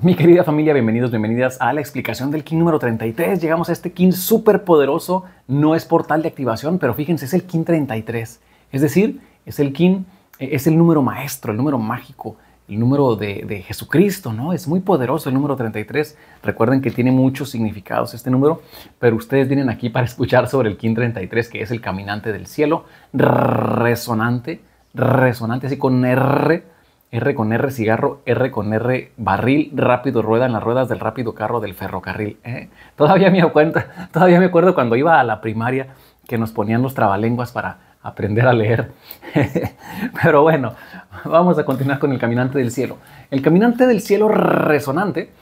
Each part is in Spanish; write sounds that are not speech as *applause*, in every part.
Mi querida familia, bienvenidos, bienvenidas a la explicación del King número 33. Llegamos a este King súper poderoso, no es portal de activación, pero fíjense, es el King 33. Es decir, es el King, eh, es el número maestro, el número mágico, el número de, Jesucristo, ¿no? Es muy poderoso el número 33. Recuerden que tiene muchos significados este número, pero ustedes vienen aquí para *laughs* escuchar sobre el King 33, que es el caminante del cielo, resonante, resonante, así con R R con R cigarro, R con R barril, rápido rueda. En las ruedas del rápido carro del ferrocarril. ¿eh? Todavía, me *laughs* todavía me acuerdo cuando iba a la primaria que nos ponían los trabalenguas para aprender a leer. *laughs* Pero bueno, vamos a continuar con el caminante del cielo. El caminante del cielo resonante.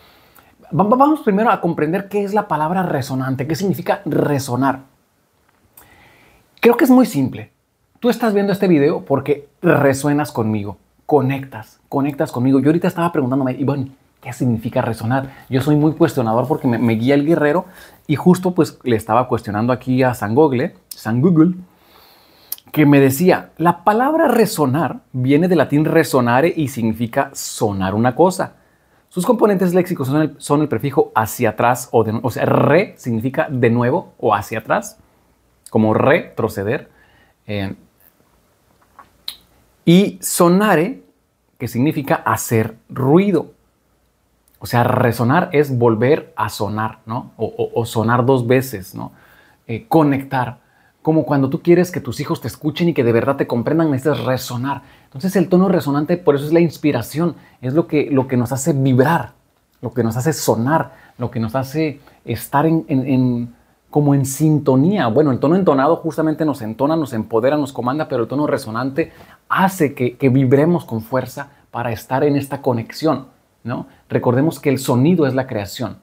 Vamos primero a comprender qué es la palabra resonante, qué significa resonar. Creo que es muy simple. Tú estás viendo este video porque resuenas conmigo conectas, conectas conmigo. Yo ahorita estaba preguntándome, Iván, ¿qué significa resonar? Yo soy muy cuestionador porque me, guía el guerrero y justo pues le estaba cuestionando aquí a San Google, San Google, que me decía, la palabra resonar viene del latín resonare y significa sonar una cosa. Sus componentes léxicos son el, prefijo hacia atrás o de, o sea, re significa de nuevo o hacia atrás, como retroceder. Eh, y sonare, que significa hacer ruido. O sea, resonar es volver a sonar, ¿no? O, sonar dos veces, ¿no? Eh, conectar. Como cuando tú quieres que tus hijos te escuchen y que de verdad te comprendan, necesitas resonar. Entonces el tono resonante, por eso es la inspiración, es lo que, lo que nos hace vibrar, lo que nos hace sonar, lo que nos hace estar en como en sintonía. Bueno, el tono entonado justamente nos entona, nos empodera, nos comanda, pero el tono resonante hace que, vibremos con fuerza para estar en esta conexión. ¿no? Recordemos que el sonido es la creación.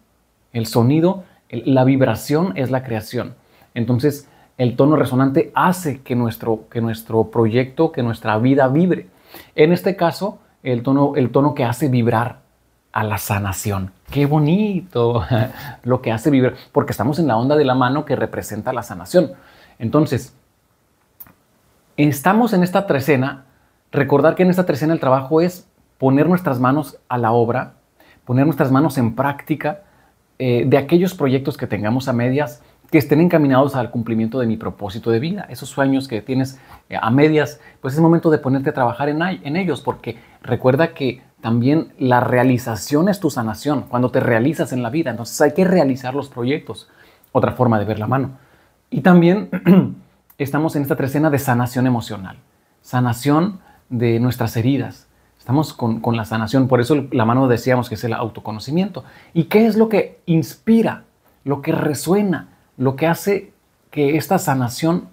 El sonido, la vibración es la creación. Entonces, el tono resonante hace que nuestro, que nuestro proyecto, que nuestra vida vibre. En este caso, el tono, el tono que hace vibrar a la sanación. Qué bonito *laughs* lo que hace vivir porque estamos en la onda de la mano que representa la sanación. Entonces, estamos en esta trecena, recordar que en esta trecena el trabajo es poner nuestras manos a la obra, poner nuestras manos en práctica eh, de aquellos proyectos que tengamos a medias que estén encaminados al cumplimiento de mi propósito de vida, esos sueños que tienes eh, a medias, pues es momento de ponerte a trabajar en, en ellos, porque recuerda que también la realización es tu sanación, cuando te realizas en la vida. Entonces hay que realizar los proyectos, otra forma de ver la mano. Y también *clears throat* estamos en esta trecena de sanación emocional, sanación de nuestras heridas. Estamos con, con la sanación, por eso la mano decíamos que es el autoconocimiento. ¿Y qué es lo que inspira, lo que resuena, lo que hace que esta sanación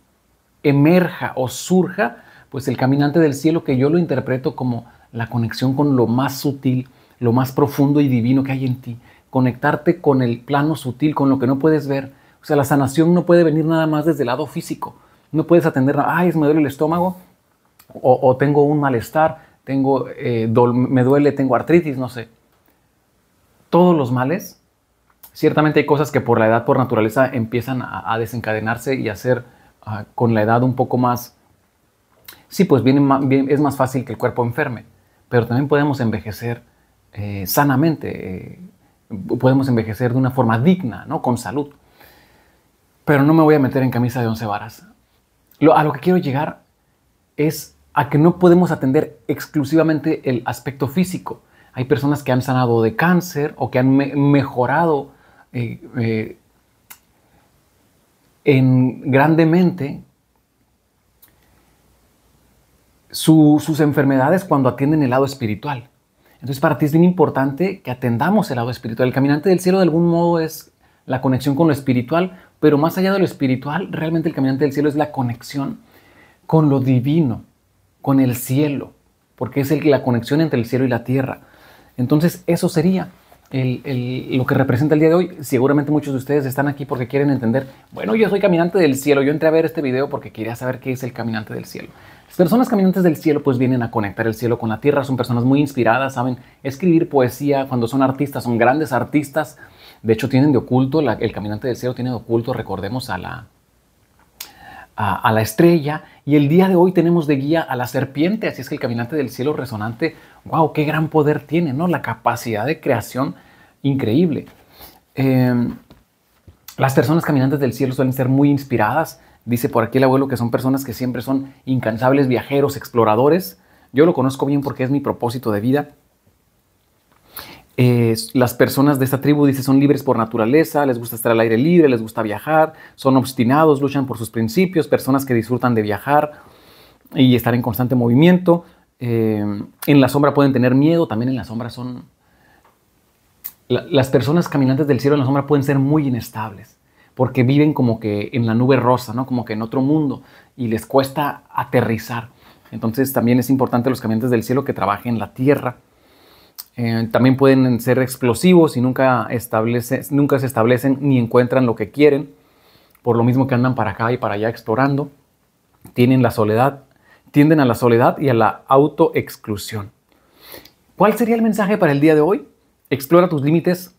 emerja o surja? Pues el caminante del cielo que yo lo interpreto como la conexión con lo más sutil, lo más profundo y divino que hay en ti, conectarte con el plano sutil, con lo que no puedes ver. O sea, la sanación no puede venir nada más desde el lado físico. No puedes atender, ay, me duele el estómago o, tengo un malestar, tengo, eh, me duele, tengo artritis, no sé. Todos los males, ciertamente hay cosas que por la edad, por naturaleza, empiezan a, desencadenarse y a ser ah, con la edad un poco más... Sí, pues viene bien, es más fácil que el cuerpo enferme pero también podemos envejecer eh, sanamente, eh, podemos envejecer de una forma digna, ¿no? con salud. Pero no me voy a meter en camisa de once varas. a lo que quiero llegar es a que no podemos atender exclusivamente el aspecto físico. Hay personas que han sanado de cáncer o que han mejorado eh, en grandemente sus enfermedades cuando atienden el lado espiritual. Entonces para ti es bien importante que atendamos el lado espiritual. El caminante del cielo de algún modo es la conexión con lo espiritual, pero más allá de lo espiritual, realmente el caminante del cielo es la conexión con lo divino, con el cielo, porque es el, la conexión entre el cielo y la tierra. Entonces eso sería lo que representa el día de hoy. Seguramente muchos de ustedes están aquí porque quieren entender, bueno, yo soy caminante del cielo, yo entré a ver este video porque quería saber qué es el caminante del cielo. Las personas caminantes del cielo pues vienen a conectar el cielo con la tierra, son personas muy inspiradas, saben escribir poesía, cuando son artistas, son grandes artistas. De hecho, tienen de oculto, el caminante del cielo tiene de oculto, recordemos a la, a, la estrella y el día de hoy tenemos de guía a la serpiente, así es que el caminante del cielo resonante, wow, qué gran poder tiene, ¿no? La capacidad de creación increíble. Em, las personas caminantes del cielo suelen ser muy inspiradas, dice por aquí el abuelo que son personas que siempre son incansables viajeros, exploradores. Yo lo conozco bien porque es mi propósito de vida. Eh, las personas de esta tribu, dice, son libres por naturaleza, les gusta estar al aire libre, les gusta viajar, son obstinados, luchan por sus principios, personas que disfrutan de viajar y estar en constante movimiento. Eh, en la sombra pueden tener miedo, también en la sombra son... las personas caminantes del cielo en la sombra pueden ser muy inestables, porque viven como que en la nube rosa, ¿no? como que en otro mundo, y les cuesta aterrizar. Entonces también es importante los caminantes del cielo que trabajen la tierra eh, también pueden ser explosivos y nunca, nunca se establecen ni encuentran lo que quieren, por lo mismo que andan para acá y para allá explorando. Tienen la soledad, tienden a la soledad y a la autoexclusión. ¿Cuál sería el mensaje para el día de hoy? Explora tus límites,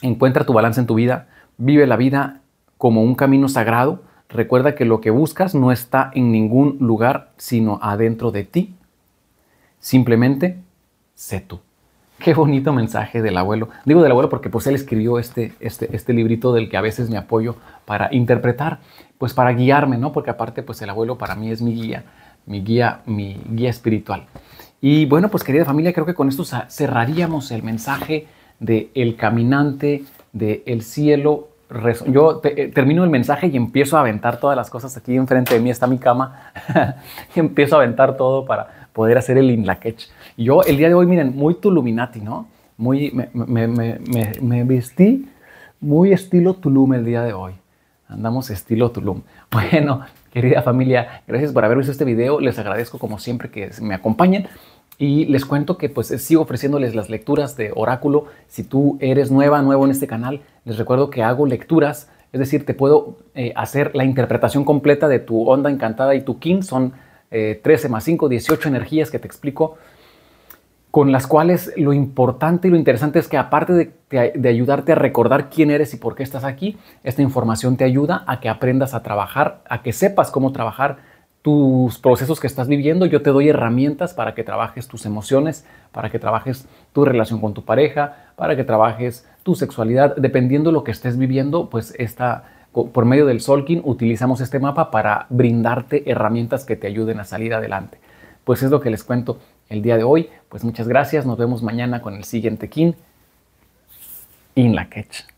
encuentra tu balance en tu vida, vive la vida como un camino sagrado. Recuerda que lo que buscas no está en ningún lugar, sino adentro de ti. Simplemente sé tú. Qué bonito mensaje del abuelo. Digo del abuelo porque pues él escribió este, este, este librito del que a veces me apoyo para interpretar, pues para guiarme, ¿no? Porque aparte pues el abuelo para mí es mi guía, mi guía, mi guía espiritual. Y bueno, pues querida familia, creo que con esto cerraríamos el mensaje de El Caminante, de Cielo yo eh, termino el mensaje y empiezo a aventar todas las cosas. Aquí enfrente de mí está mi cama *laughs* y empiezo a aventar todo para poder hacer el inlaquech. Yo el día de hoy, miren, muy Tuluminati, ¿no? Muy, me, me, me, vestí muy estilo Tulum el día de hoy. Andamos estilo Tulum. *laughs* Bueno, Querida familia, gracias por haber visto este video. Les agradezco como siempre que me acompañen. Y les cuento que pues sigo ofreciéndoles las lecturas de oráculo. Si tú eres nueva, nuevo en este canal, les recuerdo que hago lecturas. Es decir, te puedo eh, hacer la interpretación completa de tu onda encantada y tu king Son 13 eh, más 5, 18 energías que te explico con las cuales lo importante y lo interesante es que aparte de, ayudarte a recordar quién eres y por qué estás aquí, esta información te ayuda a que aprendas a trabajar, a que sepas cómo trabajar tus procesos que estás viviendo. Yo te doy herramientas para que trabajes tus emociones, para que trabajes tu relación con tu pareja, para que trabajes tu sexualidad. Dependiendo de lo que estés viviendo, pues esta, por medio del Solkin utilizamos este mapa para brindarte herramientas que te ayuden a salir adelante. Pues es lo que les cuento el día de hoy. Pues muchas gracias, nos vemos mañana con el siguiente King in la ketch.